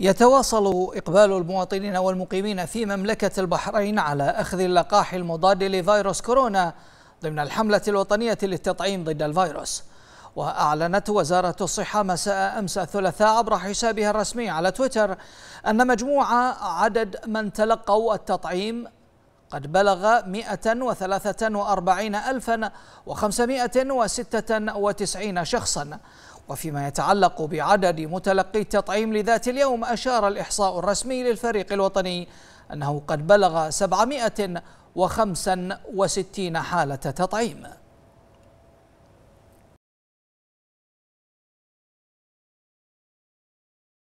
يتواصل إقبال المواطنين والمقيمين في مملكة البحرين على أخذ اللقاح المضاد لفيروس كورونا ضمن الحملة الوطنية للتطعيم ضد الفيروس وأعلنت وزارة الصحة مساء أمس الثلاثاء عبر حسابها الرسمي على تويتر أن مجموعة عدد من تلقوا التطعيم قد بلغ 143,596 شخصا وفيما يتعلق بعدد متلقي التطعيم لذات اليوم أشار الإحصاء الرسمي للفريق الوطني أنه قد بلغ 765 حالة تطعيم